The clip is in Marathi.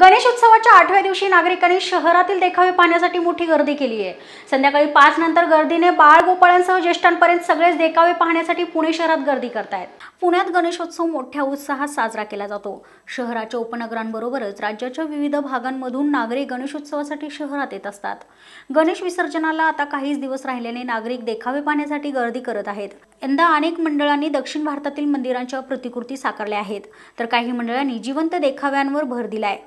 गणेशोत्सवाच्या आठव्या दिवशी नागरिकांनी शहरातील देखावे पाहण्यासाठी मोठी गर्दी केली आहे संध्याकाळी पाच नंतर गर्दीने बाळ गोपाळांसह ज्येष्ठांपर्यंत सगळेच देखावे पाहण्यासाठी पुणे शहरात गर्दी करतायत पुण्यात गणेशोत्सव मोठ्या उत्साहात साजरा केला जातो शहराच्या उपनगरांबरोबरच राज्याच्या विविध भागांमधून नागरिक गणेशोत्सवासाठी शहरात येत असतात गणेश विसर्जनाला आता काहीच दिवस राहिल्याने नागरिक देखावे पाहण्यासाठी गर्दी करत आहेत यंदा अनेक मंडळांनी दक्षिण भारतातील मंदिरांच्या प्रतिकृती साकारल्या आहेत तर काही मंडळांनी जिवंत देखाव्यांवर भर दिलाय